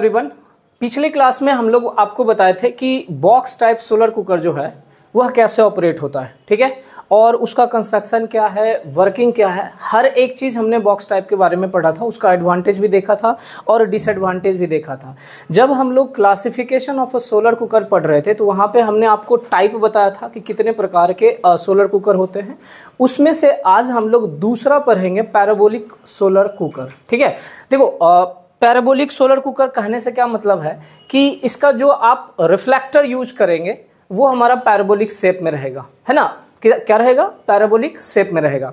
Everyone पिछले class में हम लोग आपको बताए थे कि बॉक्स टाइप सोलर कुकर जो है वह कैसे ऑपरेट होता है ठीक है और उसका कंस्ट्रक्शन क्या है वर्किंग क्या है हर एक चीज़ हमने बॉक्स टाइप के बारे में पढ़ा था उसका एडवांटेज भी देखा था और डिसएडवांटेज भी देखा था जब हम लोग classification of a solar cooker पढ़ रहे थे तो वहाँ पे हमने आपको टाइप बताया था कि कितने प्रकार के सोलर कुकर होते हैं उसमें से आज हम लोग दूसरा पढ़ेंगे पैराबोलिक सोलर कुकर ठीक है देखो आ, पैराबोलिक सोलर कुकर कहने से क्या मतलब है कि इसका जो आप रिफ्लेक्टर यूज करेंगे वो हमारा पैराबोलिक शेप में रहेगा है ना क्या रहेगा पैराबोलिक शेप में रहेगा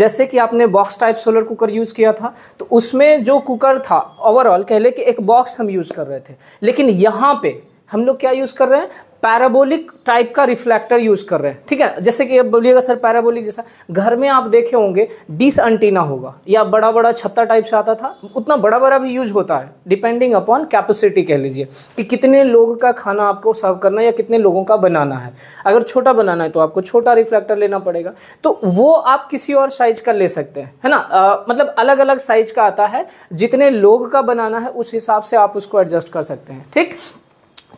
जैसे कि आपने box type solar cooker use किया था तो उसमें जो कुकर था ओवरऑल कह ले कि एक बॉक्स हम यूज़ कर रहे थे लेकिन यहाँ पे हम लोग क्या यूज़ कर रहे हैं पैराबोलिक टाइप का रिफ्लेक्टर यूज कर रहे हैं ठीक है जैसे कि अब बोलिएगा सर पैराबोलिक जैसा घर में आप देखे होंगे डिस एंटीना होगा या बड़ा बड़ा छत्ता टाइप से आता था उतना बड़ा बड़ा भी यूज होता है डिपेंडिंग अपॉन कैपेसिटी कह लीजिए कि कितने लोग का खाना आपको सर्व करना है या कितने लोगों का बनाना है अगर छोटा बनाना है तो आपको छोटा रिफ्लेक्टर लेना पड़ेगा तो वो आप किसी और साइज का ले सकते हैं है ना आ, मतलब अलग अलग साइज का आता है जितने लोग का बनाना है उस हिसाब से आप उसको एडजस्ट कर सकते हैं ठीक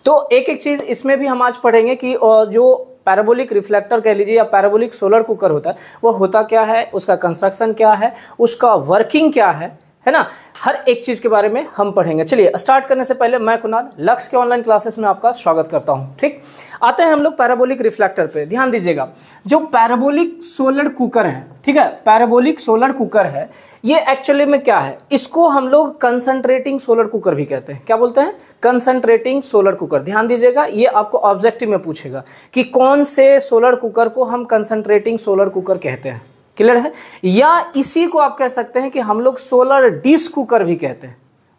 तो एक एक चीज़ इसमें भी हम आज पढ़ेंगे कि जो पैराबोलिक रिफ्लेक्टर कह लीजिए या पैराबोलिक सोलर कुकर होता है वो होता क्या है उसका कंस्ट्रक्शन क्या है उसका वर्किंग क्या है है ना हर एक चीज़ के बारे में हम पढ़ेंगे चलिए स्टार्ट करने से पहले मैं कुनाल लक्ष्य के ऑनलाइन क्लासेस में आपका स्वागत करता हूं ठीक आते हैं हम लोग पैराबोलिक रिफ्लेक्टर पे ध्यान दीजिएगा जो पैराबोलिक सोलर कुकर है ठीक है पैराबोलिक सोलर कुकर है ये एक्चुअली में क्या है इसको हम लोग कंसनट्रेटिंग सोलर कुकर भी कहते हैं क्या बोलते हैं कंसनट्रेटिंग सोलर कुकर ध्यान दीजिएगा ये आपको ऑब्जेक्टिव में पूछेगा कि कौन से सोलर कुकर को हम कंसनट्रेटिंग सोलर कुकर कहते हैं क्लियर है या इसी को आप कह सकते हैं कि हम लोग सोलर डिस कुकर भी कहते हैं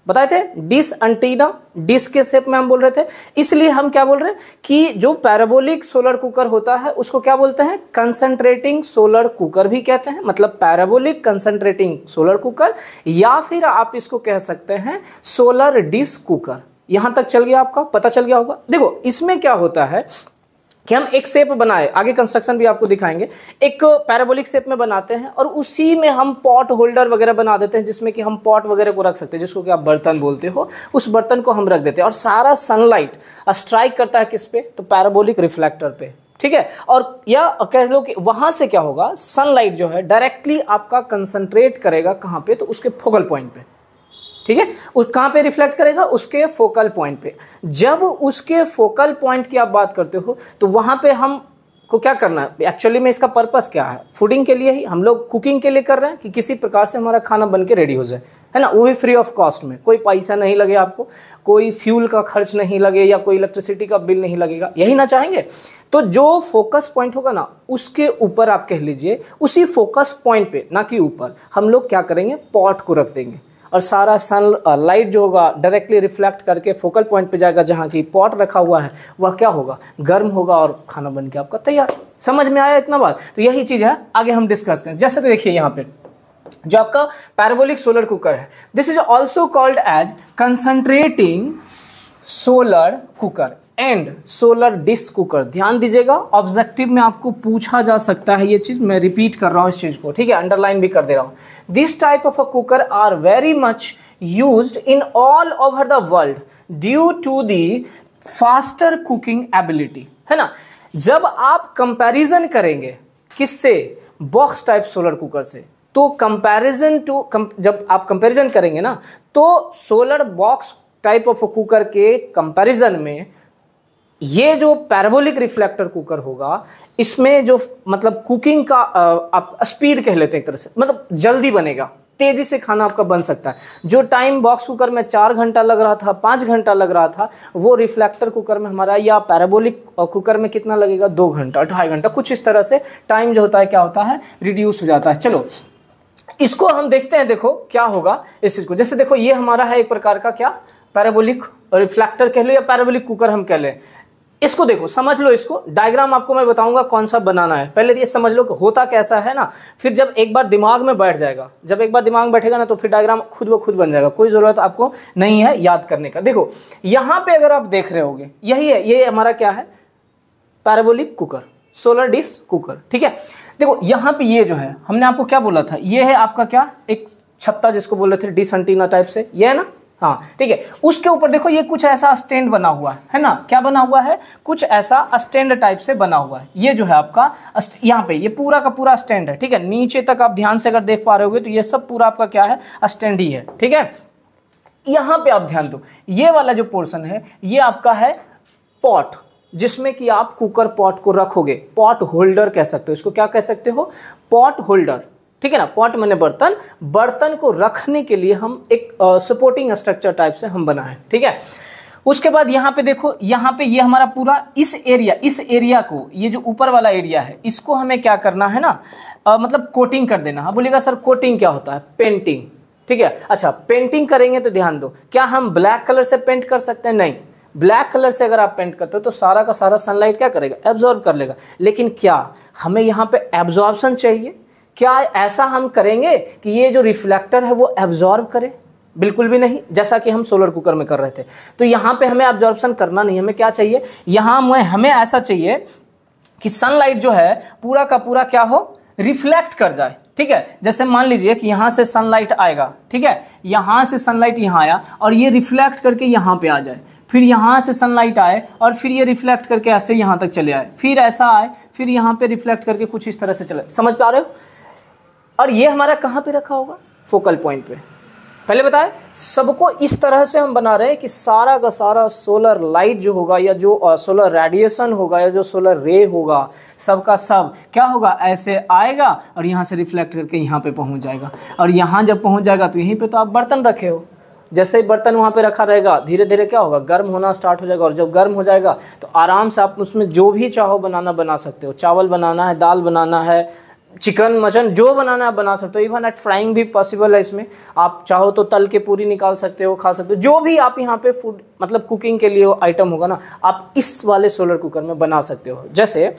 बताए थे डिस एंटीना डिस के शेप में हम बोल रहे थे इसलिए हम क्या बोल रहे हैं कि जो पैराबोलिक सोलर कुकर होता है उसको क्या बोलते हैं कंसंट्रेटिंग सोलर कुकर भी कहते हैं मतलब पैराबोलिक कंसंट्रेटिंग सोलर कुकर या फिर आप इसको कह सकते हैं सोलर डिस कुकर यहां तक चल गया आपका पता चल गया होगा देखो इसमें क्या होता है कि हम एक शेप बनाए आगे कंस्ट्रक्शन भी आपको दिखाएंगे एक पैराबोलिक शेप में बनाते हैं और उसी में हम पॉट होल्डर वगैरह बना देते हैं जिसमें कि हम पॉट वगैरह को रख सकते हैं जिसको कि आप बर्तन बोलते हो उस बर्तन को हम रख देते हैं और सारा सनलाइट स्ट्राइक करता है किस पे तो पैराबोलिक रिफ्लेक्टर पे ठीक है और या कह लो कि वहां से क्या होगा सनलाइट जो है डायरेक्टली आपका कंसंट्रेट करेगा कहां पे तो उसके फोकल पॉइंट पे ठीक है उस कहाँ पे रिफ्लेक्ट करेगा उसके फोकल पॉइंट पे जब उसके फोकल पॉइंट की आप बात करते हो तो वहां पे हम को क्या करना है एक्चुअली में इसका पर्पस क्या है फूडिंग के लिए ही हम लोग कुकिंग के लिए कर रहे हैं कि किसी प्रकार से हमारा खाना बन के रेडी हो जाए है ना वो भी फ्री ऑफ कॉस्ट में कोई पैसा नहीं लगे आपको कोई फ्यूल का खर्च नहीं लगे या कोई इलेक्ट्रिसिटी का बिल नहीं लगेगा यही ना चाहेंगे तो जो फोकस पॉइंट होगा ना उसके ऊपर आप कह लीजिए उसी फोकस पॉइंट पे ना कि ऊपर हम लोग क्या करेंगे पॉट को रख देंगे और सारा सन लाइट जो होगा डायरेक्टली रिफ्लेक्ट करके फोकल पॉइंट पे जाएगा जहाँ की पॉट रखा हुआ है वह क्या होगा गर्म होगा और खाना बन के आपका तैयार समझ में आया इतना बात तो यही चीज़ है आगे हम डिस्कस करें जैसे देखिए यहाँ पे जो आपका पैराबोलिक सोलर कुकर है this is also called as concentrating solar cooker and solar disc cooker ध्यान दीजिएगा ऑब्जेक्टिव में आपको पूछा जा सकता है ये चीज़ मैं रिपीट कर रहा हूँ इस चीज़ को ठीक है अंडरलाइन भी कर दे रहा हूँ this type of a cooker are very much use in all over the world due to the faster cooking ability है ना जब आप कंपेरिजन करेंगे किससे बॉक्स टाइप सोलर कुकर से तो कंपेरिजन टू जब आप कंपेरिजन करेंगे ना तो solar box type of cooker के कंपेरिजन में ये जो पैराबोलिक रिफ्लेक्टर कुकर होगा इसमें जो मतलब कुकिंग का आप स्पीड कह लेते हैं एक तरह से मतलब जल्दी बनेगा तेजी से खाना आपका बन सकता है जो टाइम बॉक्स कुकर में चार घंटा लग रहा था पाँच घंटा लग रहा था वो रिफ्लेक्टर कुकर में हमारा या पैराबोलिक कुकर में कितना लगेगा दो घंटा ढाई घंटा कुछ इस तरह से टाइम जो होता है क्या होता है रिड्यूस हो जाता है चलो इसको हम देखते हैं देखो क्या होगा इस चीज़ को जैसे देखो ये हमारा है एक प्रकार का क्या पैराबोलिक रिफ्लेक्टर कह लो या पैराबोलिक कुकर हम कह लें इसको देखो समझ लो इसको डायग्राम आपको मैं बताऊंगा कौन सा बनाना है पहले तो ये समझ लो कि होता कैसा है ना फिर जब एक बार दिमाग में बैठ जाएगा जब एक बार दिमाग बैठेगा ना तो फिर डायग्राम खुद ब खुद बन जाएगा कोई ज़रूरत आपको नहीं है याद करने का देखो यहाँ पे अगर आप देख रहे होगे यही है ये हमारा क्या है parabolic cooker solar dish cooker ठीक है देखो यहाँ पे ये जो है हमने आपको क्या बोला था ये है आपका क्या एक छत्ता जिसको बोल रहे थे डिस टाइप से यह है ना हाँ ठीक है उसके ऊपर देखो ये कुछ ऐसा स्टैंड बना हुआ है ना क्या बना हुआ है कुछ ऐसा स्टैंड टाइप से बना हुआ है ये जो है आपका यहाँ पे ये पूरा का पूरा स्टैंड है ठीक है नीचे तक आप ध्यान से अगर देख पा रहे हो तो ये सब पूरा आपका क्या है स्टैंड ही है ठीक है यहाँ पे आप ध्यान दो ये वाला जो पोर्शन है ये आपका है पॉट जिसमें कि आप कुकर पॉट को रखोगे पॉट होल्डर कह सकते हो इसको क्या कह सकते हो पॉट होल्डर ठीक है ना पॉट मैंने बर्तन बर्तन को रखने के लिए हम एक सपोर्टिंग स्ट्रक्चर टाइप से हम बनाए ठीक है उसके बाद यहाँ पे देखो यहाँ पे ये यह हमारा पूरा इस एरिया इस एरिया को ये जो ऊपर वाला एरिया है इसको हमें क्या करना है ना आ, मतलब कोटिंग कर देना है बोलेगा सर कोटिंग क्या होता है पेंटिंग ठीक है अच्छा पेंटिंग करेंगे तो ध्यान दो क्या हम ब्लैक कलर से पेंट कर सकते हैं नहीं ब्लैक कलर से अगर आप पेंट करते हो तो सारा का सारा सनलाइट क्या करेगा एब्जॉर्ब कर लेगा लेकिन क्या हमें यहाँ पे एब्जॉर्बसन चाहिए क्या ऐसा हम करेंगे कि ये जो रिफ्लेक्टर है वो एब्जॉर्ब करे बिल्कुल भी नहीं जैसा कि हम सोलर कुकर में कर रहे थे तो यहाँ पे हमें एब्जॉर्बशन करना नहीं हमें क्या चाहिए यहाँ हमें हमें ऐसा चाहिए कि सनलाइट जो है पूरा का पूरा क्या हो रिफ्लेक्ट कर जाए ठीक है जैसे मान लीजिए कि यहाँ से सनलाइट आएगा ठीक है यहाँ से सनलाइट यहाँ आया और ये रिफ्लेक्ट करके यहाँ पर आ जाए फिर यहाँ से सनलाइट आए और फिर ये रिफ्लेक्ट करके ऐसे यहाँ तक चले आए फिर ऐसा आए फिर यहाँ पर रिफ्लेक्ट करके कुछ इस तरह से चले समझ पा रहे हो और ये हमारा कहाँ पे रखा होगा फोकल पॉइंट पे पहले बताएं सबको इस तरह से हम बना रहे हैं कि सारा का सारा सोलर लाइट जो होगा या जो सोलर रेडिएशन होगा या जो सोलर रे होगा सबका सब क्या होगा ऐसे आएगा और यहाँ से रिफ्लेक्ट करके यहाँ पे पहुँच जाएगा और यहाँ जब पहुँच जाएगा तो यहीं पे तो आप बर्तन रखे हो जैसे ही बर्तन वहाँ पे रखा रहेगा धीरे धीरे क्या होगा गर्म होना स्टार्ट हो जाएगा और जब गर्म हो जाएगा तो आराम से आप उसमें जो भी चाहो बनाना बना सकते हो चावल बनाना है दाल बनाना है चिकन मचन जो बनाना आप बना सकते हो इवन एट फ्राइंग भी पॉसिबल है इसमें आप चाहो तो तल के पूरी निकाल सकते हो खा सकते हो जो भी आप यहाँ पे फूड मतलब कुकिंग के लिए आइटम होगा ना आप इस वाले सोलर कुकर में बना सकते हो जैसे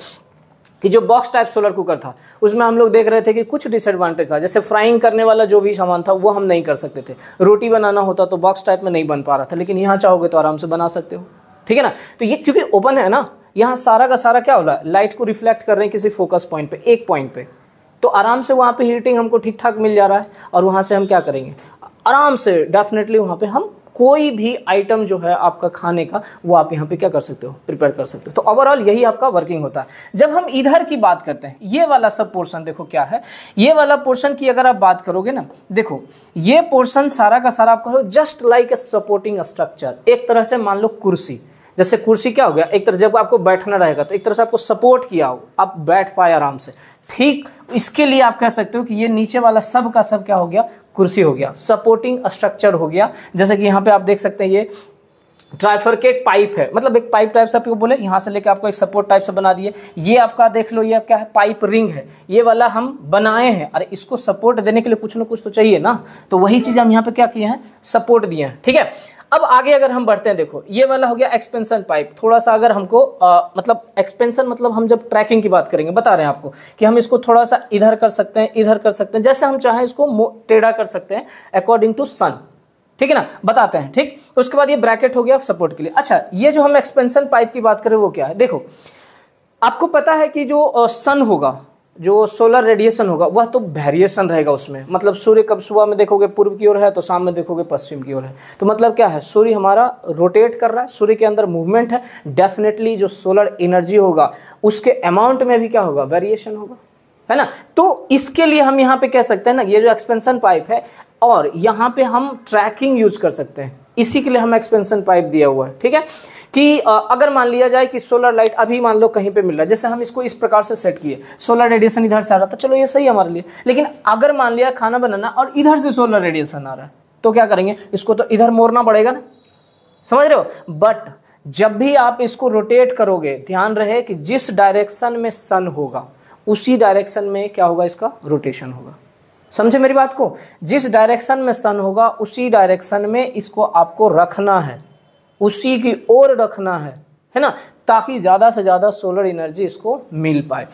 कि जो बॉक्स टाइप सोलर कुकर था उसमें हम लोग देख रहे थे कि कुछ डिसएडवांटेज था जैसे फ्राइंग करने वाला जो भी सामान था वो हम नहीं कर सकते थे रोटी बनाना होता तो बॉक्स टाइप में नहीं बन पा रहा था लेकिन यहाँ चाहोगे तो आराम से बना सकते हो ठीक है ना तो ये क्योंकि ओपन है ना यहाँ सारा का सारा क्या हो रहा है लाइट को रिफ्लेक्ट कर रहे हैं किसी फोकस पॉइंट पे एक पॉइंट पे तो आराम से वहाँ पे हीटिंग हमको ठीक ठाक मिल जा रहा है और वहाँ से हम क्या करेंगे आराम से डेफिनेटली वहाँ पे हम कोई भी आइटम जो है आपका खाने का वो आप यहाँ पे क्या कर सकते हो प्रिपेयर कर सकते हो तो ओवरऑल यही आपका वर्किंग होता है जब हम इधर की बात करते हैं ये वाला सब पोर्शन देखो क्या है ये वाला पोर्शन की अगर आप बात करोगे ना देखो ये पोर्शन सारा का सारा आप करो just like a supporting structure एक तरह से मान लो कुर्सी जैसे कुर्सी क्या हो गया एक तरह जब आपको बैठना रहेगा तो एक तरह से आपको सपोर्ट किया हो आप बैठ पाए आराम से ठीक इसके लिए आप कह सकते हो कि ये नीचे वाला सब का सब क्या हो गया कुर्सी हो गया सपोर्टिंग स्ट्रक्चर हो गया जैसे कि यहाँ पे आप देख सकते हैं ये ट्राइफरकेट पाइप है मतलब एक पाइप टाइप से आपको बोले यहाँ से लेके आपको एक सपोर्ट टाइप से बना दिए ये आपका देख लो ये क्या है पाइप रिंग है ये वाला हम बनाए हैं अरे इसको सपोर्ट देने के लिए कुछ ना कुछ तो चाहिए ना तो वही चीज़ हम यहाँ पे क्या किए हैं सपोर्ट दिए हैं ठीक है अब आगे अगर हम बढ़ते हैं देखो ये वाला हो गया एक्सपेंशन पाइप थोड़ा सा अगर हमको आ, मतलब एक्सपेंशन मतलब हम जब ट्रैकिंग की बात करेंगे बता रहे हैं आपको कि हम इसको थोड़ा सा इधर कर सकते हैं इधर कर सकते हैं जैसे हम चाहें इसको टेढ़ा कर सकते हैं अकॉर्डिंग टू सन ठीक है ना बताते हैं ठीक उसके बाद ये ब्रैकेट हो गया सपोर्ट के लिए अच्छा ये जो हम एक्सपेंशन पाइप की बात करें वो क्या है देखो आपको पता है कि जो सन होगा जो सोलर रेडिएशन होगा वह तो वेरिएशन रहेगा उसमें मतलब सूर्य कब सुबह में देखोगे पूर्व की ओर है तो शाम में देखोगे पश्चिम की ओर है तो मतलब क्या है सूर्य हमारा रोटेट कर रहा है सूर्य के अंदर मूवमेंट है डेफिनेटली जो सोलर एनर्जी होगा उसके अमाउंट में भी क्या होगा वेरिएशन होगा है ना तो इसके लिए हम यहाँ पे कह सकते हैं ना ये जो एक्सपेंशन पाइप है और यहाँ पे हम ट्रैकिंग यूज कर सकते हैं इसी के लिए हमें एक्सपेंशन पाइप दिया हुआ है ठीक है कि अगर मान लिया जाए कि सोलर लाइट अभी मान लो कहीं पे मिल रहा है जैसे हम इसको इस प्रकार से सेट किए सोलर रेडिएशन इधर से आ रहा था चलो ये सही है हमारे लिए लेकिन अगर मान लिया खाना बनाना और इधर से सोलर रेडिएशन आ रहा है तो क्या करेंगे इसको तो इधर मोड़ना पड़ेगा ना समझ रहे हो बट जब भी आप इसको रोटेट करोगे ध्यान रहे कि जिस डायरेक्शन में सन होगा उसी डायरेक्शन में क्या होगा इसका रोटेशन होगा समझे मेरी बात को जिस डायरेक्शन में सन होगा उसी डायरेक्शन में इसको आपको रखना है उसी की ओर रखना है है ना ताकि ज़्यादा से ज़्यादा सोलर एनर्जी इसको मिल पाए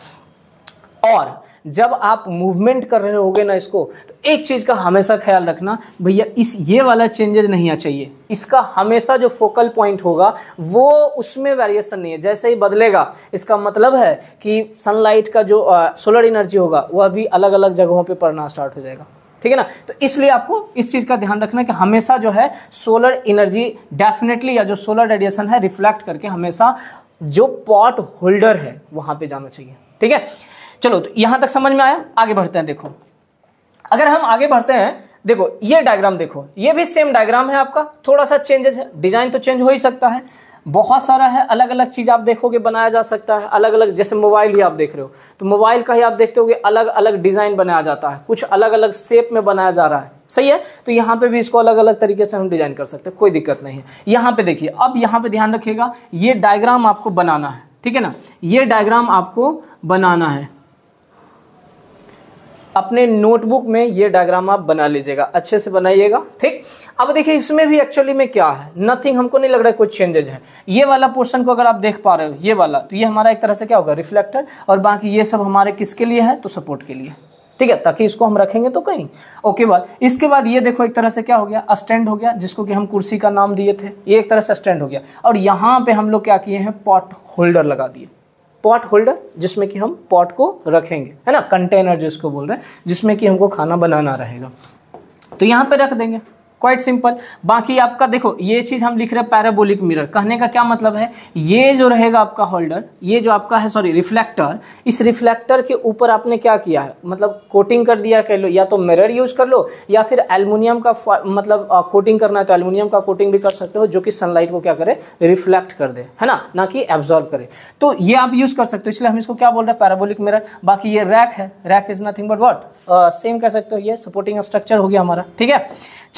और जब आप मूवमेंट कर रहे होगे ना इसको तो एक चीज़ का हमेशा ख्याल रखना भैया इस ये वाला चेंजेज नहीं आ चाहिए इसका हमेशा जो फोकल पॉइंट होगा वो उसमें वेरिएशन नहीं है जैसे ही बदलेगा इसका मतलब है कि सनलाइट का जो सोलर एनर्जी होगा वह भी अलग अलग जगहों पर पड़ना स्टार्ट हो जाएगा ठीक है ना तो इसलिए आपको इस चीज़ का ध्यान रखना कि हमेशा जो है सोलर एनर्जी डेफिनेटली या जो सोलर रेडिएशन है रिफ्लेक्ट करके हमेशा जो पॉट होल्डर है वहां पे जाना चाहिए ठीक है चलो तो यहां तक समझ में आया आगे बढ़ते हैं देखो अगर हम आगे बढ़ते हैं देखो ये डायग्राम देखो ये भी सेम डायग्राम है आपका थोड़ा सा चेंजेस है डिजाइन तो चेंज हो ही सकता है बहुत सारा है अलग अलग चीज़ आप देखोगे बनाया जा सकता है अलग अलग जैसे मोबाइल ही आप देख रहे हो तो मोबाइल का ही आप देखते होगे अलग अलग डिज़ाइन बनाया जाता है कुछ अलग अलग शेप में बनाया जा रहा है सही है तो यहाँ पे भी इसको अलग अलग तरीके से हम डिज़ाइन कर सकते हैं कोई दिक्कत नहीं है यहाँ पे देखिए अब यहाँ पे ध्यान रखिएगा ये डायग्राम आपको बनाना है ठीक है ना ये डायग्राम आपको बनाना है अपने नोटबुक में ये डायग्राम आप बना लीजिएगा अच्छे से बनाइएगा ठीक अब देखिए इसमें भी एक्चुअली में क्या है नथिंग हमको नहीं लग रहा है कोई चेंजेज है ये वाला पोर्शन को अगर आप देख पा रहे हो ये वाला तो ये हमारा एक तरह से क्या होगा रिफ्लेक्टर और बाकी ये सब हमारे किसके लिए है तो सपोर्ट के लिए ठीक है ताकि इसको हम रखेंगे तो कहीं ओके बाद इसके बाद ये देखो एक तरह से क्या हो गया स्टैंड हो गया जिसको कि हम कुर्सी का नाम दिए थे ये एक तरह से स्टैंड हो गया और यहाँ पे हम लोग क्या किए हैं पॉट होल्डर लगा दिए पॉट होल्डर जिसमें कि हम पॉट को रखेंगे है ना कंटेनर जिसको बोल रहे हैं जिसमें कि हमको खाना बनाना रहेगा तो यहाँ पे रख देंगे क्वाइट सिंपल बाकी आपका देखो ये चीज़ हम लिख रहे हैं पैराबोलिक मिरर कहने का क्या मतलब है ये जो रहेगा आपका होल्डर ये जो आपका है सॉरी रिफ्लेक्टर इस रिफ्लेक्टर के ऊपर आपने क्या किया है मतलब कोटिंग कर दिया कह लो या तो मिरर यूज कर लो या फिर एल्यूमिनियम का मतलब कोटिंग करना है तो एल्यूमिनियम का कोटिंग भी कर सकते हो जो कि सनलाइट को क्या करे रिफ्लेक्ट कर दे है ना ना कि एब्जॉर्व करे तो ये आप यूज कर सकते हो इसलिए हम इसको क्या बोल रहे हैं पैराबोलिक मिरर बाकी ये रैक है rack is nothing but what same कह सकते हो ये सपोर्टिंग स्ट्रक्चर हो गया हमारा ठीक है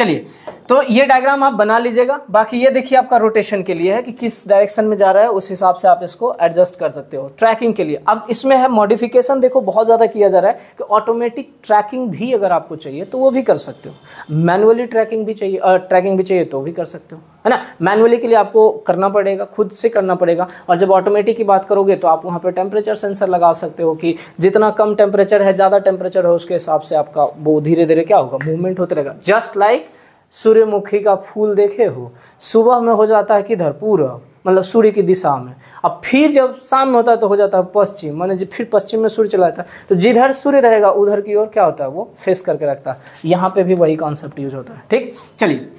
चलिए तो ये डायग्राम आप बना लीजिएगा बाकी ये देखिए आपका रोटेशन के लिए है कि किस डायरेक्शन में जा रहा है उस हिसाब से आप इसको एडजस्ट कर सकते हो ट्रैकिंग के लिए अब इसमें है मॉडिफिकेशन देखो बहुत ज़्यादा किया जा रहा है कि ऑटोमेटिक ट्रैकिंग भी अगर आपको चाहिए तो वो भी कर सकते हो मैनुअली ट्रैकिंग भी चाहिए ट्रैकिंग भी चाहिए तो भी कर सकते हो है ना मैनुअली के लिए आपको करना पड़ेगा खुद से करना पड़ेगा और जब ऑटोमेटिक की बात करोगे तो आप वहाँ पर टेम्परेचर सेंसर लगा सकते हो कि जितना कम टेम्परेचर है ज़्यादा टेम्परेचर है उसके हिसाब से आपका वो धीरे धीरे क्या होगा मूवमेंट होते रहेगा जस्ट लाइक सूर्यमुखी का फूल देखे हो सुबह में हो जाता है किधर पूरा मतलब सूर्य की दिशा में अब फिर जब शाम में होता है तो हो जाता है पश्चिम मैंने जब फिर पश्चिम में सूर्य चला जाता है तो जिधर सूर्य रहेगा उधर की ओर क्या होता है वो फेस करके रखता है यहाँ पे भी वही कॉन्सेप्ट यूज होता है ठीक चलिए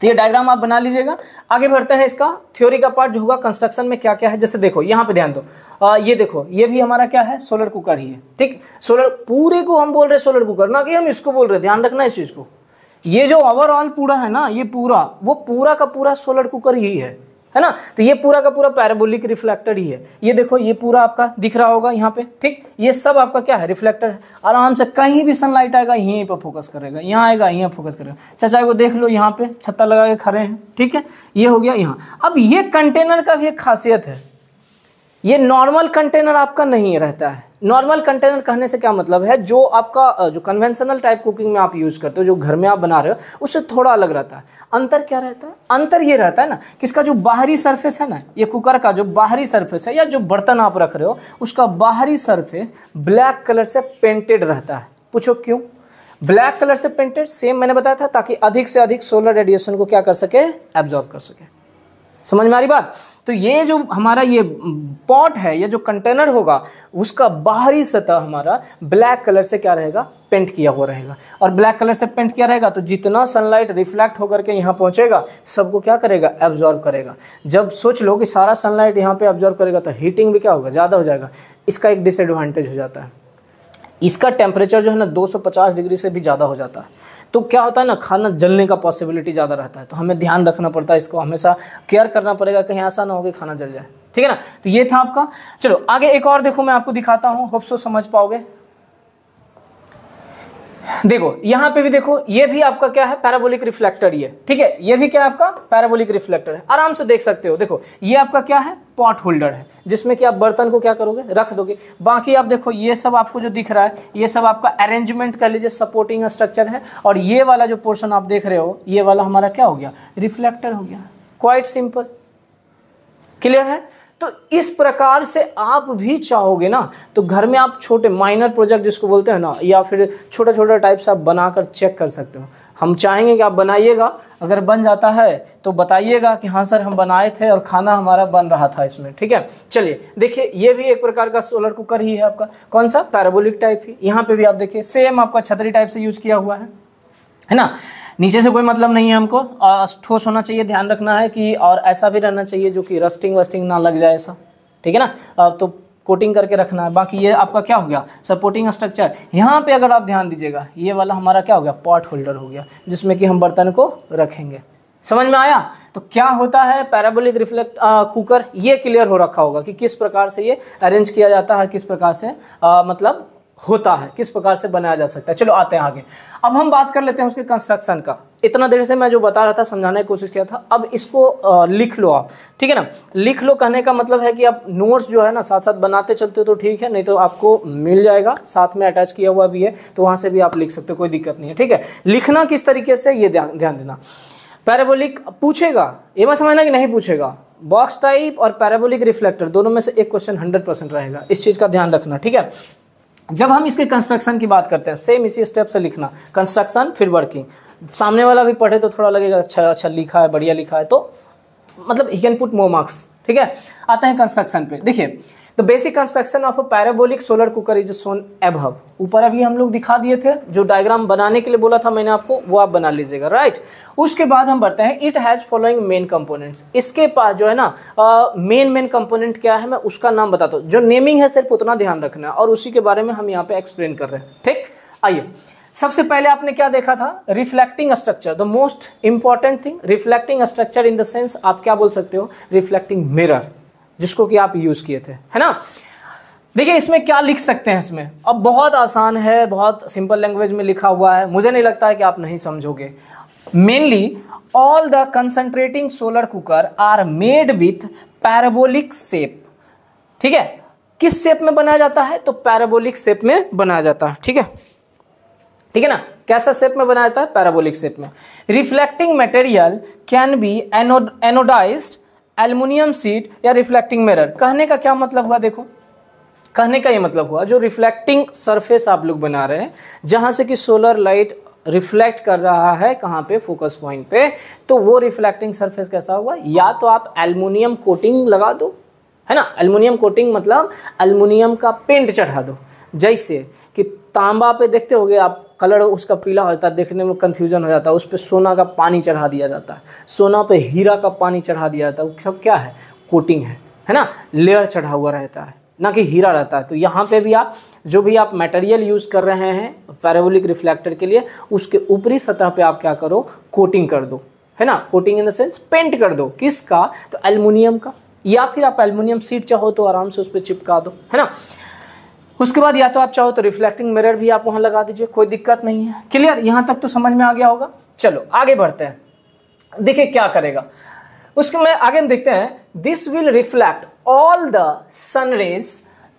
तो ये डायग्राम आप बना लीजिएगा आगे बढ़ते हैं इसका थ्योरी का पार्ट जो होगा कंस्ट्रक्शन में क्या क्या है जैसे देखो यहाँ पे ध्यान दो आ, ये देखो ये भी हमारा क्या है सोलर कुकर ही है ठीक सोलर पूरे को हम बोल रहे हैं सोलर कुकर ना कि हम इसको बोल रहे हैं ध्यान रखना इस चीज़ को ये जो ओवरऑल पूरा है ना ये पूरा वो पूरा का पूरा सोलर कुकर ही है है ना तो ये पूरा का पूरा पैराबोलिक रिफ्लेक्टर ही है ये देखो ये पूरा आपका दिख रहा होगा यहाँ पे ठीक ये सब आपका क्या है रिफ्लेक्टर है आराम से कहीं भी सनलाइट आएगा यहीं पर फोकस करेगा यहाँ आएगा यहाँ फोकस करेगा चाचा को देख लो यहाँ पे छत्ता लगा के खड़े हैं ठीक है ये हो गया यहाँ अब ये कंटेनर का भी एक खासियत है ये नॉर्मल कंटेनर आपका नहीं रहता है नॉर्मल कंटेनर कहने से क्या मतलब है जो आपका जो कन्वेंशनल टाइप कुकिंग में आप यूज़ करते हो जो घर में आप बना रहे हो उससे थोड़ा अलग रहता है अंतर क्या रहता है अंतर ये रहता है ना कि इसका जो बाहरी सरफेस है ना ये कुकर का जो बाहरी सरफेस है या जो बर्तन आप रख रहे हो उसका बाहरी सरफेस ब्लैक कलर से पेंटेड रहता है पूछो क्यों ब्लैक कलर से पेंटेड सेम मैंने बताया था ताकि अधिक से अधिक सोलर रेडिएशन को क्या कर सके एब्जॉर्ब कर सके समझ में आ रही बात तो ये जो हमारा ये पॉट है ये जो कंटेनर होगा उसका बाहरी सतह हमारा ब्लैक कलर से क्या रहेगा पेंट किया हुआ रहेगा और ब्लैक कलर से पेंट किया रहेगा तो जितना सनलाइट रिफ्लेक्ट होकर के यहाँ पहुँचेगा सबको क्या करेगा एब्जॉर्व करेगा जब सोच लो कि सारा सनलाइट यहाँ पे ऑब्जॉर्व करेगा तो हीटिंग भी क्या होगा ज़्यादा हो जाएगा इसका एक डिसएडवांटेज हो जाता है इसका टेम्परेचर जो है ना 250 डिग्री से भी ज़्यादा हो जाता है तो क्या होता है ना खाना जलने का पॉसिबिलिटी ज़्यादा रहता है तो हमें ध्यान रखना पड़ता है इसको हमेशा केयर करना पड़ेगा कहीं ऐसा ना हो कि खाना जल जाए ठीक है ना तो ये था आपका चलो आगे एक और देखो मैं आपको दिखाता हूँ होप सो समझ पाओगे देखो यहां पे भी देखो ये भी आपका क्या है पैराबोलिक रिफ्लेक्टर ये ठीक है ये भी क्या आपका पैराबोलिक रिफ्लेक्टर है आराम से देख सकते हो देखो ये आपका क्या है पॉट होल्डर है जिसमें कि आप बर्तन को क्या करोगे रख दोगे बाकी आप देखो ये सब आपको जो दिख रहा है ये सब आपका अरेंजमेंट कर लीजिए सपोर्टिंग स्ट्रक्चर है और ये वाला जो पोर्सन आप देख रहे हो ये वाला हमारा क्या हो गया रिफ्लेक्टर हो गया क्वाइट सिंपल क्लियर है तो इस प्रकार से आप भी चाहोगे ना तो घर में आप छोटे माइनर प्रोजेक्ट जिसको बोलते हैं ना या फिर छोटा छोटा टाइप्स आप बनाकर चेक कर सकते हो हम चाहेंगे कि आप बनाइएगा अगर बन जाता है तो बताइएगा कि हाँ सर हम बनाए थे और खाना हमारा बन रहा था इसमें ठीक है चलिए देखिए ये भी एक प्रकार का सोलर कुकर ही है आपका कौन सा पैराबोलिक टाइप ही यहाँ पे भी आप देखिए सेम आपका छतरी टाइप से यूज़ किया हुआ है है ना नीचे से कोई मतलब नहीं है हमको ठोस होना चाहिए ध्यान रखना है कि और ऐसा भी रहना चाहिए जो कि रस्टिंग वस्टिंग ना लग जाए ऐसा ठीक है ना तो कोटिंग करके रखना है बाकी ये आपका क्या हो गया सपोर्टिंग स्ट्रक्चर यहाँ पे अगर आप ध्यान दीजिएगा ये वाला हमारा क्या हो गया पॉट होल्डर हो गया जिसमें कि हम बर्तन को रखेंगे समझ में आया तो क्या होता है पैराबोलिक रिफ्लेक्ट कुकर ये क्लियर हो रखा होगा कि किस प्रकार से ये अरेंज किया जाता है किस प्रकार से आ, मतलब होता है किस प्रकार से बनाया जा सकता है चलो आते हैं आगे अब हम बात कर लेते हैं उसके कंस्ट्रक्शन का इतना देर से मैं जो बता रहा था समझाने की कोशिश किया था अब इसको लिख लो आप ठीक है ना लिख लो कहने का मतलब है कि आप नोट्स जो है ना साथ साथ बनाते चलते हो तो ठीक है नहीं तो आपको मिल जाएगा साथ में अटैच किया हुआ भी है तो वहां से भी आप लिख सकते हो कोई दिक्कत नहीं है ठीक है लिखना किस तरीके से ये ध्यान देना पैराबोलिक पूछेगा ये मैं समझना कि नहीं पूछेगा बॉक्स टाइप और पैराबोलिक रिफ्लेक्टर दोनों में से एक क्वेश्चन हंड्रेड परसेंट रहेगा इस चीज़ का ध्यान रखना ठीक है जब हम इसके कंस्ट्रक्शन की बात करते हैं सेम इसी स्टेप से लिखना कंस्ट्रक्शन फिर वर्किंग सामने वाला भी पढ़े तो थोड़ा लगेगा अच्छा अच्छा लिखा है बढ़िया लिखा है तो मतलब ही कैन पुट मोर मार्क्स ठीक है आते हैं कंस्ट्रक्शन पे देखिए the basic construction of a parabolic solar cooker is shown above ऊपर अभी हम लोग दिखा दिए थे जो डायग्राम बनाने के लिए बोला था मैंने आपको वो आप बना लीजिएगा राइट उसके बाद हम बढ़ते हैं it has following main components इसके पास जो है ना मेन मेन कंपोनेंट क्या है मैं उसका नाम बताता हूँ जो नेमिंग है सिर्फ उतना ध्यान रखना है और उसी के बारे में हम यहाँ पे एक्सप्लेन कर रहे हैं ठीक आइए सबसे पहले आपने क्या देखा था reflecting structure the most important thing reflecting structure in the sense आप क्या बोल सकते हो रिफ्लेक्टिंग मिरर जिसको कि आप यूज़ किए थे है ना देखिए इसमें क्या लिख सकते हैं इसमें अब बहुत आसान है बहुत सिंपल लैंग्वेज में लिखा हुआ है मुझे नहीं लगता है कि आप नहीं समझोगे mainly all the concentrating solar cooker are made with parabolic shape ठीक है किस शेप में बनाया जाता है तो पैराबोलिक सेप में बनाया जाता है ठीक है ठीक है ना कैसा शेप में बनाया जाता है पैराबोलिक शेप में reflecting material can be anodized aluminium sheet या रिफ्लेक्टिंग मिरर कहने का क्या मतलब हुआ देखो कहने का ये मतलब हुआ जो रिफ्लेक्टिंग सरफेस आप लोग बना रहे हैं जहां से कि सोलर लाइट रिफ्लेक्ट कर रहा है कहाँ पे फोकस पॉइंट पे तो वो रिफ्लेक्टिंग सरफेस कैसा होगा या तो आप एल्युमिनियम कोटिंग लगा दो है ना एल्युमिनियम कोटिंग मतलब एल्युमिनियम का पेंट चढ़ा दो जैसे कि तांबा पे देखते होगे आप कलर उसका पीला हो जाता है देखने में कन्फ्यूजन हो जाता है उस पर सोना का पानी चढ़ा दिया जाता है सोना पे हीरा का पानी चढ़ा दिया जाता है सब क्या है कोटिंग है है ना लेयर चढ़ा हुआ रहता है ना कि हीरा रहता है तो यहाँ पे भी आप जो भी आप मटेरियल यूज़ कर रहे हैं पैराबोलिक रिफ्लेक्टर के लिए उसके ऊपरी सतह पे आप क्या करो कोटिंग कर दो है ना coating in the sense paint कर दो किसका तो एल्युमिनियम का या फिर आप एल्युमिनियम सीट चाहो तो आराम से उस पर चिपका दो है ना उसके बाद या तो आप चाहो तो रिफ्लेक्टिंग मिरर भी आप वहां लगा दीजिए कोई दिक्कत नहीं है क्लियर यहां तक तो समझ में आ गया होगा चलो आगे बढ़ते हैं देखिए क्या करेगा उसके में आगे हम देखते हैं this will reflect all the sun rays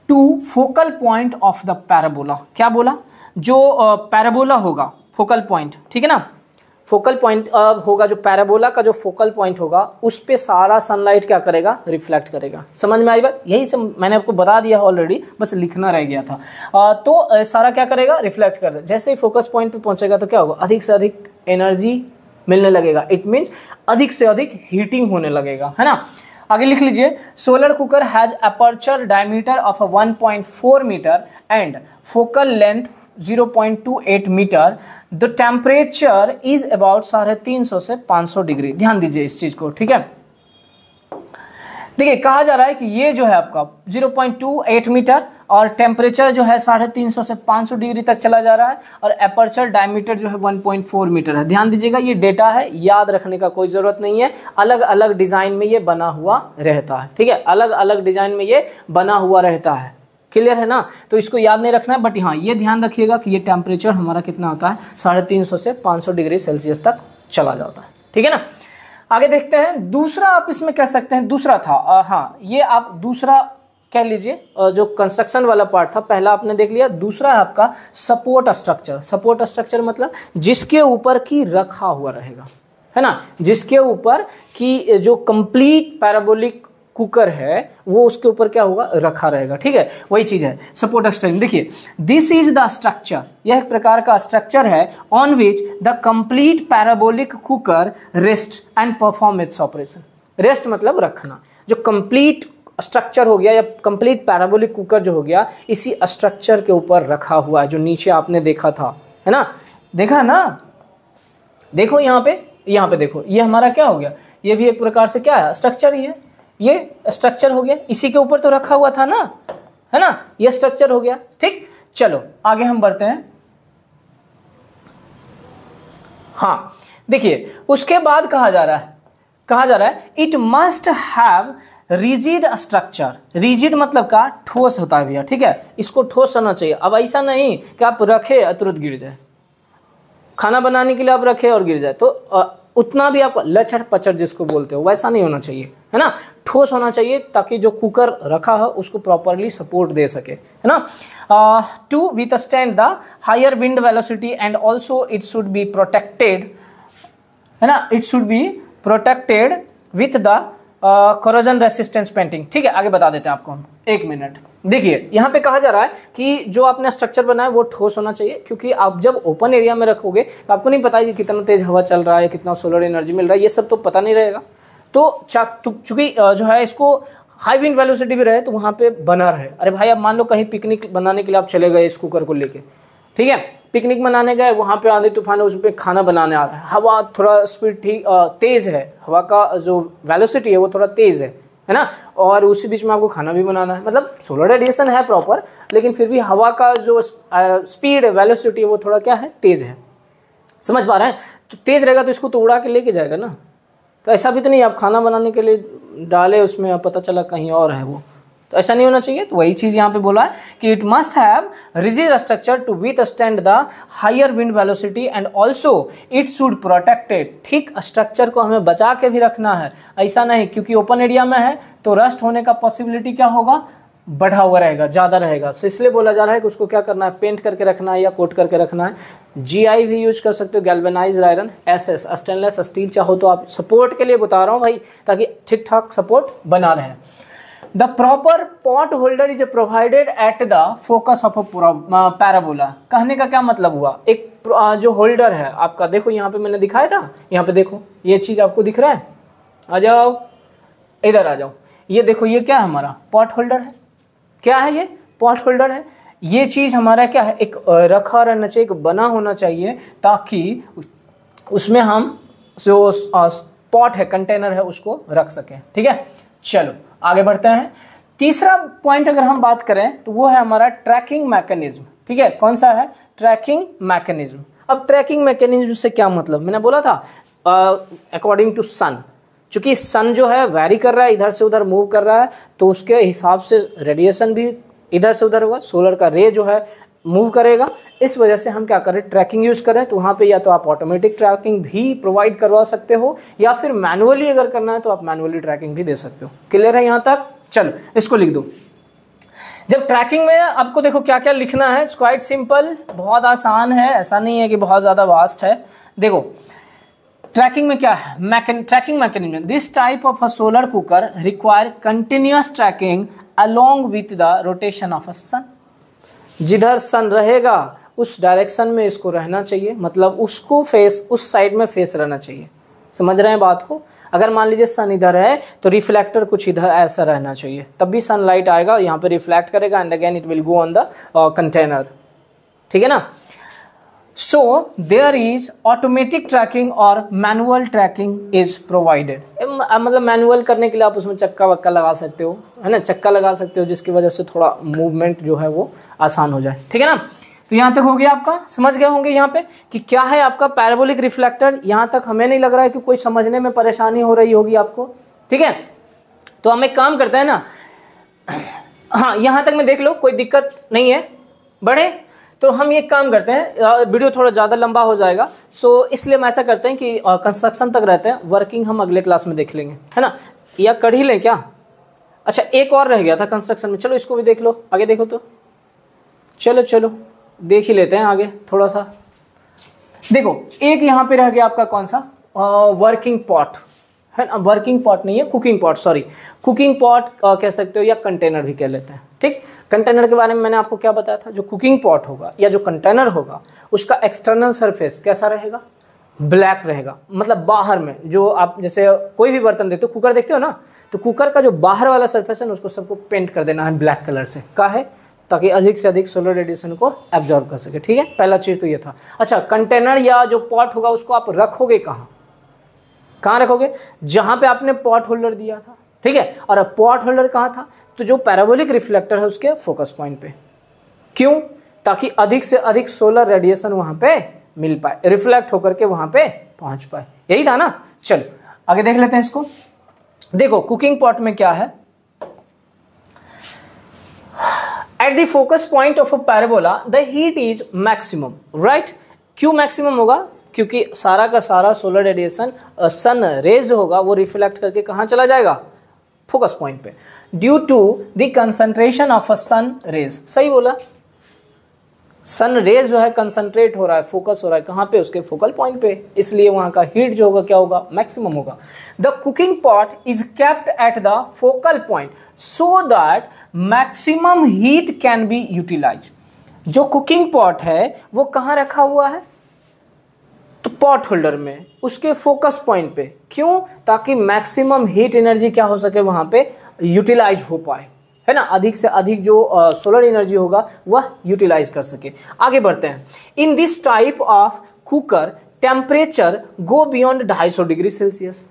to focal point of the parabola क्या बोला जो पैराबोला होगा फोकल पॉइंट ठीक है ना फोकल पॉइंट होगा जो पैराबोला का जो फोकल पॉइंट होगा उस पर सारा सनलाइट क्या करेगा रिफ्लेक्ट करेगा समझ में आई बात यही सब मैंने आपको बता दिया ऑलरेडी बस लिखना रह गया था आ, तो सारा क्या करेगा रिफ्लेक्ट कर जैसे ही फोकस पॉइंट पे पहुंचेगा तो क्या होगा अधिक से अधिक एनर्जी मिलने लगेगा इट मीन्स अधिक से अधिक हीटिंग होने लगेगा है ना आगे लिख लीजिए solar cooker has aperture diameter of 1.4 metre and focal length 0.28 metre the temperature is about साढ़े तीन सौ से 500 डिग्री ध्यान दीजिए इस चीज़ को ठीक है देखिए कहा जा रहा है कि ये जो है आपका 0.28 मीटर और टेम्परेचर जो है साढ़े तीन सौ से 500 डिग्री तक चला जा रहा है और एपर्चर डायमीटर जो है 1.4 मीटर है ध्यान दीजिएगा ये डेटा है याद रखने का कोई ज़रूरत नहीं है अलग अलग डिज़ाइन में ये बना हुआ रहता है ठीक है अलग अलग डिज़ाइन में ये बना हुआ रहता है क्लियर है ना तो इसको याद नहीं रखना है बट हाँ ये ध्यान रखिएगा कि ये टेम्परेचर हमारा कितना होता है साढ़े तीन सौ से पाँच सौ डिग्री सेल्सियस तक चला जाता है ठीक है ना आगे देखते हैं दूसरा आप इसमें कह सकते हैं दूसरा था हाँ ये आप दूसरा कह लीजिए जो कंस्ट्रक्शन वाला पार्ट था पहला आपने देख लिया दूसरा आपका सपोर्ट स्ट्रक्चर सपोर्ट स्ट्रक्चर मतलब जिसके ऊपर की रखा हुआ रहेगा है ना जिसके ऊपर की जो कंप्लीट पैराबोलिक कुकर है वो उसके ऊपर क्या होगा रखा रहेगा ठीक है वही चीज़ है सपोर्ट स्ट्रेन देखिए दिस इज द स्ट्रक्चर यह एक प्रकार का स्ट्रक्चर है on which the complete parabolic cooker rest and perform its operation rest मतलब रखना जो कंप्लीट स्ट्रक्चर हो गया या कंप्लीट पैराबोलिक कुकर जो हो गया इसी स्ट्रक्चर के ऊपर रखा हुआ है जो नीचे आपने देखा था है ना देखा ना देखो यहाँ पे यहाँ पे देखो ये यह हमारा क्या हो गया ये भी एक प्रकार से क्या है स्ट्रक्चर ही है ये स्ट्रक्चर हो गया इसी के ऊपर तो रखा हुआ था ना है ना ये स्ट्रक्चर हो गया ठीक चलो आगे हम बढ़ते हैं हाँ देखिए उसके बाद कहा जा रहा है कहा जा रहा है it must have rigid structure rigid मतलब का ठोस होता है भैया ठीक है इसको ठोस होना चाहिए अब ऐसा नहीं कि आप रखे तुरंत गिर जाए खाना बनाने के लिए आप रखे और गिर जाए तो उतना भी आप लचड़ पचड़ जिसको बोलते हो वैसा नहीं होना चाहिए है ना ठोस होना चाहिए ताकि जो कुकर रखा हो उसको प्रॉपरली सपोर्ट दे सके है ना to withstand the higher wind velocity and also it should be protected है ना it should be protected with the corrosion resistance painting ठीक है आगे बता देते हैं आपको हम एक मिनट देखिए यहाँ पे कहा जा रहा है कि जो आपने स्ट्रक्चर बनाया वो ठोस होना चाहिए क्योंकि आप जब ओपन एरिया में रखोगे तो आपको नहीं पता है कि कितना तेज हवा चल रहा है कितना सोलर एनर्जी मिल रहा है ये सब तो पता नहीं रहेगा तो चूंकि जो है इसको हाई विंड वेलोसिटी भी रहे तो वहाँ पे बना रहे अरे भाई आप मान लो कहीं पिकनिक बनाने के लिए आप चले गए इस कुकर को लेके ठीक है पिकनिक मनाने गए वहाँ पे आंधी तूफान है पर खाना बनाने आ रहा है हवा थोड़ा स्पीड ठीक तेज़ है हवा का जो वेलोसिटी है वो थोड़ा तेज़ है है ना और उसी बीच में आपको खाना भी बनाना है मतलब सोलर रेडिएशन है प्रॉपर लेकिन फिर भी हवा का जो स्पीड है वेलोसिटी है वो थोड़ा क्या है तेज़ है समझ पा रहे हैं तो तेज़ रहेगा तो इसको तो उड़ा के लेके जाएगा ना तो ऐसा भी तो नहीं आप खाना बनाने के लिए डाले उसमें आप पता चला कहीं और है वो तो ऐसा नहीं होना चाहिए तो वही चीज़ यहाँ पे बोला है कि it must have rigid structure to withstand the higher wind velocity and also it should protected ठीक स्ट्रक्चर को हमें बचा के भी रखना है ऐसा नहीं क्योंकि ओपन एरिया में है तो रस्ट होने का पॉसिबिलिटी क्या होगा बढ़ा हुआ रहेगा ज़्यादा रहेगा सो इसलिए बोला जा रहा है कि उसको क्या करना है पेंट करके रखना है या कोट करके रखना है जीआई भी यूज कर सकते हो galvanize iron SS stainless steel चाहो तो आप सपोर्ट के लिए बता रहा हूँ भाई ताकि ठीक ठाक सपोर्ट बना रहे the proper pot holder is provided at the focus of a parabola कहने का क्या मतलब हुआ एक uh, जो होल्डर है आपका देखो यहाँ पे मैंने दिखाया था यहाँ पे देखो ये चीज़ आपको दिख रहा है आ जाओ इधर आ जाओ ये देखो ये क्या है हमारा पॉट होल्डर है क्या है ये पॉट होल्डर है ये चीज़ हमारा क्या है एक रखा रहना चाहिए एक बना होना चाहिए ताकि उसमें हम जो पॉट है कंटेनर है उसको रख सकें ठीक है चलो आगे बढ़ते हैं तीसरा पॉइंट अगर हम बात करें तो वो है हमारा ट्रैकिंग मैकेनिज्म ठीक है कौन सा है ट्रैकिंग मैकेनिज्म अब ट्रैकिंग मैकेनिज्म से क्या मतलब मैंने बोला था अकॉर्डिंग टू सन चूंकि सन जो है वैरी कर रहा है इधर से उधर मूव कर रहा है तो उसके हिसाब से रेडिएशन भी इधर से उधर होगा सोलर का रे जो है मूव करेगा इस वजह से हम क्या करें ट्रैकिंग यूज़ करें तो वहाँ पे या तो आप ऑटोमेटिक ट्रैकिंग भी प्रोवाइड करवा सकते हो या फिर मैनुअली अगर करना है तो आप मैनुअली ट्रैकिंग भी दे सकते हो क्लियर है यहाँ तक चलो इसको लिख दो जब ट्रैकिंग में आपको देखो क्या क्या लिखना है इट्स क्वाइट सिंपल बहुत आसान है ऐसा नहीं है कि बहुत ज़्यादा वास्ट है देखो ट्रैकिंग में क्या है tracking mechanism this type of a solar cooker require continuous tracking along with the rotation of a sun जिधर सन रहेगा उस डायरेक्शन में इसको रहना चाहिए मतलब उसको फेस उस साइड में फेस रहना चाहिए समझ रहे हैं बात को अगर मान लीजिए सन इधर है तो रिफ्लेक्टर कुछ इधर ऐसा रहना चाहिए तब भी सन लाइट आएगा यहाँ पे रिफ्लेक्ट करेगा and again it will go on the container ठीक है ना So there is automatic tracking or manual tracking is provided. मतलब मैनुअल करने के लिए आप उसमें चक्का वक्का लगा सकते हो है ना चक्का लगा सकते हो जिसकी वजह से थोड़ा मूवमेंट जो है वो आसान हो जाए ठीक है ना तो यहाँ तक हो गया आपका समझ गए होंगे यहाँ पे कि क्या है आपका पैराबोलिक रिफ्लेक्टर यहाँ तक हमें नहीं लग रहा है कि कोई समझने में परेशानी हो रही होगी आपको ठीक है तो हम एक काम करते हैं ना हाँ यहाँ तक में देख लो कोई दिक्कत नहीं है बढ़े तो हम एक काम करते हैं वीडियो थोड़ा ज़्यादा लंबा हो जाएगा सो इसलिए हम ऐसा करते हैं कि कंस्ट्रक्शन तक रहते हैं वर्किंग हम अगले क्लास में देख लेंगे है ना या कर ही लें क्या अच्छा एक और रह गया था कंस्ट्रक्शन में चलो इसको भी देख लो आगे देखो तो चलो चलो देख ही लेते हैं आगे थोड़ा सा देखो एक यहाँ पे रह गया आपका कौन सा वर्किंग पॉट है वर्किंग पॉट नहीं है cooking pot sorry cooking pot कह सकते हो या कंटेनर भी कह लेते हैं ठीक कंटेनर के बारे में मैंने आपको क्या बताया था जो कुकिंग पॉट होगा या जो कंटेनर होगा उसका एक्सटर्नल सरफेस कैसा रहेगा ब्लैक रहेगा मतलब बाहर में जो आप जैसे कोई भी बर्तन देते हो कुकर देखते हो ना तो कुकर का जो बाहर वाला सरफेस है ना उसको सबको पेंट कर देना है ब्लैक कलर से का है ताकि अधिक से अधिक सोलर रेडिएशन को एब्जॉर्व कर सके ठीक है पहला चीज़ तो ये था अच्छा कंटेनर या जो पॉट होगा उसको आप रखोगे कहाँ कहाँ रखोगे जहाँ पे आपने पॉट होल्डर दिया था ठीक है और पॉट होल्डर कहाँ था तो जो पैराबोलिक रिफ्लेक्टर है उसके फोकस पॉइंट पे क्यों ताकि अधिक से अधिक सोलर रेडिएशन वहाँ पे मिल पाए रिफ्लेक्ट होकर के वहाँ पे पहुँच पाए यही था ना चलो आगे देख लेते हैं इसको देखो कुकिंग पॉट में क्या है एट दोकस focus point of a parabola the heat is maximum right क्यों मैक्सिमम होगा क्योंकि सारा का सारा सोलर रेडिएशन सन रेज होगा वो रिफ्लेक्ट करके कहाँ चला जाएगा फोकस पॉइंट पे due to the concentration of a sun rays सही बोला सन रेज जो है कंसंट्रेट हो रहा है फोकस हो रहा है कहां पे उसके फोकल पॉइंट पे इसलिए वहां का हीट जो होगा क्या होगा मैक्सिमम होगा the cooking pot is kept at the focal point so that maximum heat can be utilize जो कुकिंग पॉट है वो कहां रखा हुआ है पॉट होल्डर में उसके फोकस पॉइंट पे क्यों ताकि मैक्सिमम हीट एनर्जी क्या हो सके वहाँ पे यूटिलाइज हो पाए है ना अधिक से अधिक जो सोलर एनर्जी होगा वह यूटिलाइज कर सके आगे बढ़ते हैं in this type of cooker temperature go beyond ढाई सौ डिग्री सेल्सियस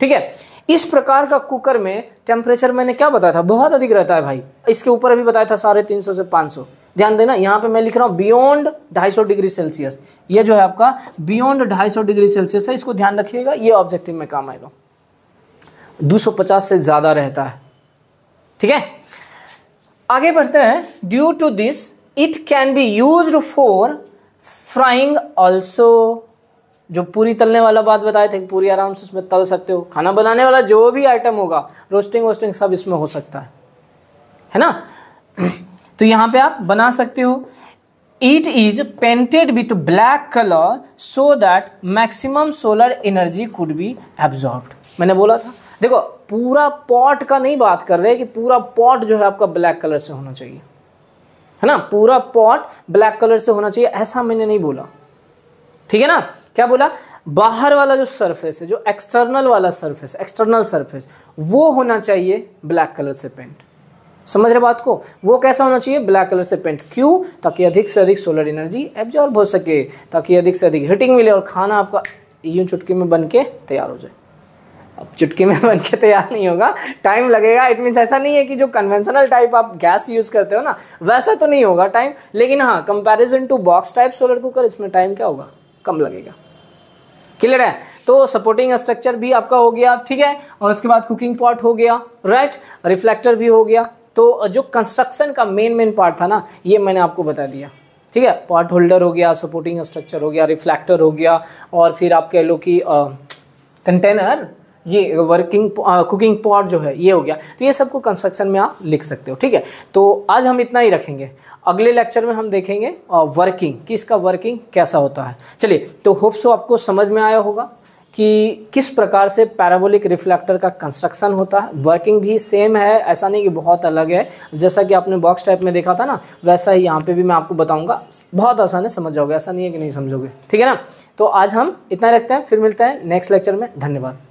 ठीक है इस प्रकार का कुकर में टेम्परेचर मैंने क्या बताया था बहुत अधिक रहता है भाई इसके ऊपर अभी बताया था साढ़े तीन सौ से पाँच सौ ध्यान देना यहाँ पे मैं लिख रहा हूँ बियॉन्ड 250 डिग्री सेल्सियस ये जो है आपका बियॉन्ड 250 डिग्री सेल्सियस है इसको ध्यान रखिएगा ये ऑब्जेक्टिव में काम आएगा 250 से ज़्यादा रहता है ठीक है आगे बढ़ते हैं due to this it can be use for frying also जो पूरी तलने वाला बात बताए थे पूरी आराम से उसमें तल सकते हो खाना बनाने वाला जो भी आइटम होगा रोस्टिंग वोस्टिंग सब इसमें हो सकता है है ना तो यहाँ पे आप बना सकते हो it is painted with black colour so that maximum solar energy could be absorb मैंने बोला था देखो पूरा पॉट का नहीं बात कर रहे कि पूरा पॉट जो है आपका ब्लैक कलर से होना चाहिए है ना पूरा पॉट ब्लैक कलर से होना चाहिए ऐसा मैंने नहीं बोला ठीक है ना क्या बोला बाहर वाला जो सरफेस है जो एक्सटर्नल वाला सरफेस एक्सटर्नल सरफेस वो होना चाहिए ब्लैक कलर से पेंट समझ रहे बात को वो कैसा होना चाहिए ब्लैक कलर से पेंट क्यों ताकि अधिक से अधिक सोलर एनर्जी एब्जॉर्ब हो सके ताकि अधिक से अधिक हीटिंग मिले और खाना आपका यूं चुटकी में बन के तैयार हो जाए अब चुटकी में बन के तैयार नहीं होगा टाइम लगेगा इट मीन्स ऐसा नहीं है कि जो कन्वेंशनल टाइप आप गैस यूज़ करते हो ना वैसा तो नहीं होगा टाइम लेकिन हाँ comparison to box type solar cooker इसमें टाइम क्या होगा कम लगेगा क्लियर है तो सपोर्टिंग स्ट्रक्चर भी आपका हो गया ठीक है और उसके बाद कुकिंग पॉट हो गया राइट रिफ्लेक्टर भी हो गया तो जो कंस्ट्रक्शन का मेन मेन पार्ट था ना ये मैंने आपको बता दिया ठीक है पार्ट होल्डर हो गया सपोर्टिंग स्ट्रक्चर हो गया रिफ्लेक्टर हो गया और फिर आप कह लो कि कंटेनर ये वर्किंग कुकिंग पॉट जो है ये हो गया तो ये सबको कंस्ट्रक्शन में आप लिख सकते हो ठीक है तो आज हम इतना ही रखेंगे अगले लेक्चर में हम देखेंगे वर्किंग किसका वर्किंग कैसा होता है चलिए तो होप्स तो आपको समझ में आया होगा कि किस प्रकार से पैराबोलिक रिफ्लेक्टर का कंस्ट्रक्शन होता है वर्किंग भी सेम है ऐसा नहीं कि बहुत अलग है जैसा कि आपने बॉक्स टाइप में देखा था ना वैसा ही यहाँ पे भी मैं आपको बताऊंगा बहुत आसान है समझ जाओगे ऐसा नहीं है कि नहीं समझोगे ठीक है ना तो आज हम इतना रखते हैं फिर मिलते हैं नेक्स्ट लेक्चर में धन्यवाद